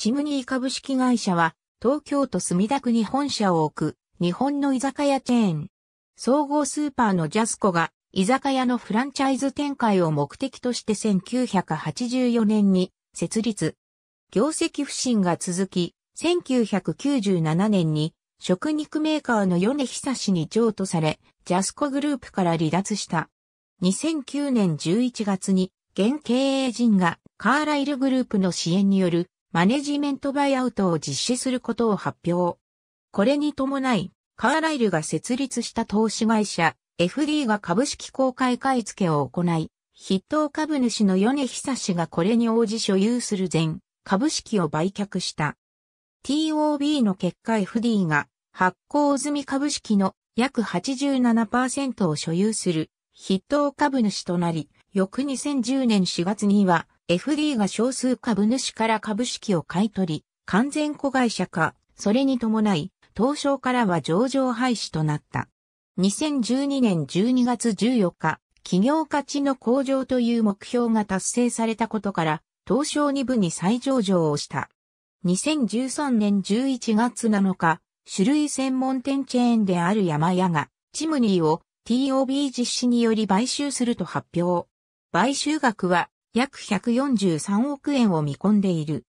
チムニー株式会社は、東京都墨田区に本社を置く、日本の居酒屋チェーン。総合スーパーのジャスコが、居酒屋のフランチャイズ展開を目的として1984年に設立。業績不振が続き、1997年に食肉メーカーの米久氏に譲渡され、ジャスコグループから離脱した。2009年11月に、現経営陣がカーライルグループの支援によるマネジメントバイアウトを実施することを発表。これに伴い、カーライルが設立した投資会社、FD が株式公開買い付けを行い、筆頭株主の米久氏がこれに応じ所有する全株式を売却した。TOB の結果 FD が発行済み株式の約87%を所有する筆頭株主となり、翌2010年4月には FD が少数株主から株式を買い取り、完全子会社化、それに伴い、東証からは上場廃止となった。2012年12月14日、企業価値の向上という目標が達成されたことから、東証2部に再上場をした。2013年11月7日、種類専門店チェーンである山屋が、チムニーを TOB 実施により買収すると発表。買収額は約143億円を見込んでいる。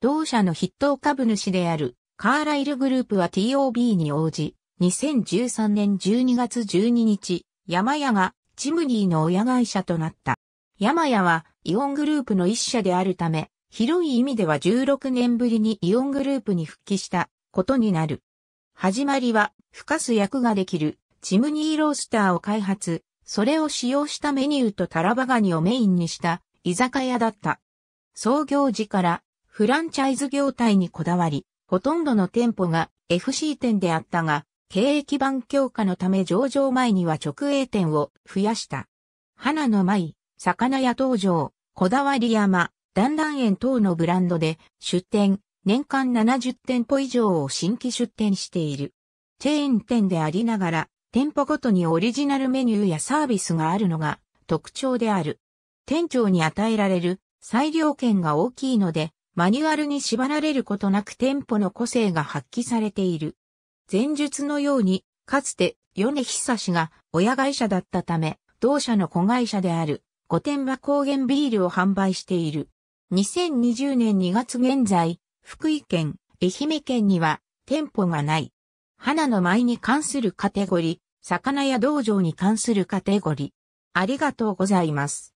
同社の筆頭株主であるカーライルグループは TOB に応じ、2013年12月12日、山屋がチムニーの親会社となった。山屋はイオングループの一社であるため、広い意味では16年ぶりにイオングループに復帰したことになる。始まりは、吹かす役ができるチムニーロースターを開発、それを使用したメニューとタラバガニをメインにした居酒屋だった。創業時からフランチャイズ業態にこだわり、ほとんどの店舗が FC 店であったが、経営基盤強化のため上場前には直営店を増やした。花の舞、魚屋登場、こだわり山、団々園等のブランドで出店、年間70店舗以上を新規出店している。チェーン店でありながら、店舗ごとにオリジナルメニューやサービスがあるのが特徴である。店長に与えられる裁量権が大きいので、マニュアルに縛られることなく店舗の個性が発揮されている。前述のように、かつて、米久氏が親会社だったため、同社の子会社である、御殿場高原ビールを販売している。2020年2月現在、福井県、愛媛県には店舗がない。花の舞に関するカテゴリー、魚や道場に関するカテゴリー。ありがとうございます。